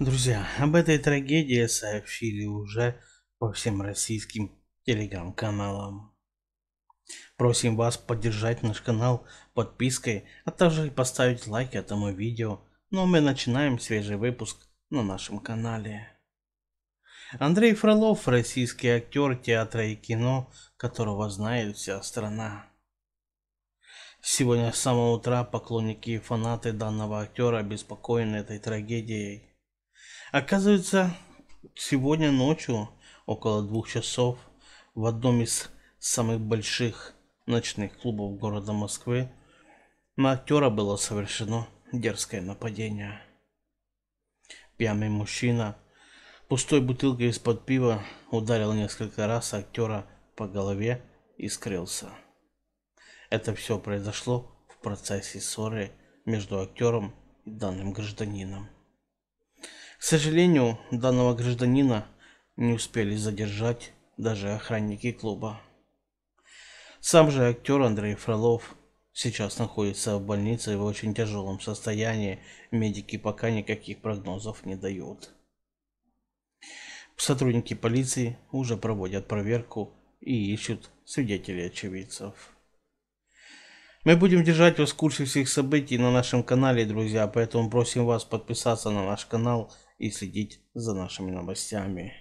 Друзья, об этой трагедии сообщили уже по всем российским телеграм-каналам. Просим вас поддержать наш канал подпиской, а также поставить лайк этому видео. Ну а мы начинаем свежий выпуск на нашем канале. Андрей Фролов – российский актер театра и кино, которого знает вся страна. Сегодня с самого утра поклонники и фанаты данного актера обеспокоены этой трагедией. Оказывается, сегодня ночью, около двух часов, в одном из самых больших ночных клубов города Москвы на актера было совершено дерзкое нападение. Пьяный мужчина пустой бутылкой из-под пива ударил несколько раз актера по голове и скрылся. Это все произошло в процессе ссоры между актером и данным гражданином. К сожалению, данного гражданина не успели задержать даже охранники клуба. Сам же актер Андрей Фролов сейчас находится в больнице в очень тяжелом состоянии. Медики пока никаких прогнозов не дают. Сотрудники полиции уже проводят проверку и ищут свидетелей очевидцев. Мы будем держать вас в курсе всех событий на нашем канале, друзья, поэтому просим вас подписаться на наш канал и следить за нашими новостями.